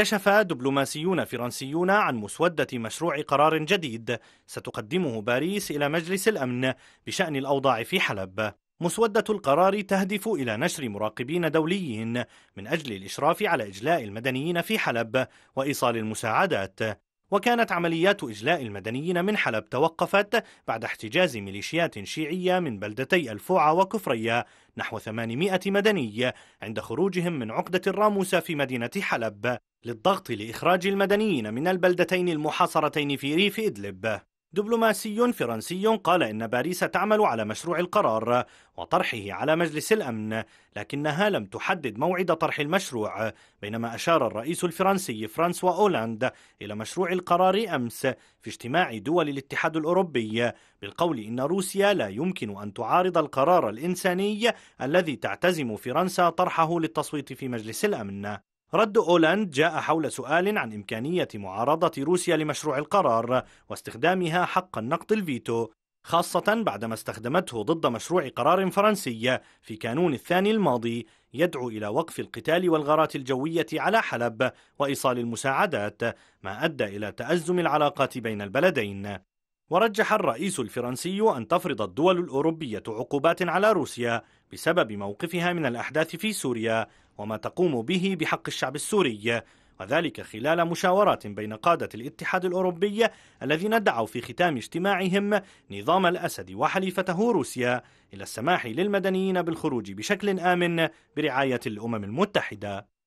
كشف دبلوماسيون فرنسيون عن مسودة مشروع قرار جديد ستقدمه باريس إلى مجلس الأمن بشأن الأوضاع في حلب. مسودة القرار تهدف إلى نشر مراقبين دوليين من أجل الإشراف على إجلاء المدنيين في حلب وإيصال المساعدات. وكانت عمليات إجلاء المدنيين من حلب توقفت بعد احتجاز ميليشيات شيعية من بلدتي الفوعة وكفرية نحو 800 مدني عند خروجهم من عقدة الراموسة في مدينة حلب للضغط لإخراج المدنيين من البلدتين المحاصرتين في ريف إدلب دبلوماسي فرنسي قال إن باريس تعمل على مشروع القرار وطرحه على مجلس الأمن لكنها لم تحدد موعد طرح المشروع بينما أشار الرئيس الفرنسي فرانسوا أولاند إلى مشروع القرار أمس في اجتماع دول الاتحاد الأوروبي بالقول إن روسيا لا يمكن أن تعارض القرار الإنساني الذي تعتزم فرنسا طرحه للتصويت في مجلس الأمن رد أولاند جاء حول سؤال عن إمكانية معارضة روسيا لمشروع القرار واستخدامها حق النقد الفيتو خاصة بعدما استخدمته ضد مشروع قرار فرنسي في كانون الثاني الماضي يدعو إلى وقف القتال والغارات الجوية على حلب وإيصال المساعدات ما أدى إلى تأزم العلاقات بين البلدين ورجح الرئيس الفرنسي أن تفرض الدول الأوروبية عقوبات على روسيا بسبب موقفها من الأحداث في سوريا وما تقوم به بحق الشعب السوري وذلك خلال مشاورات بين قادة الاتحاد الأوروبي الذين دعوا في ختام اجتماعهم نظام الأسد وحليفته روسيا إلى السماح للمدنيين بالخروج بشكل آمن برعاية الأمم المتحدة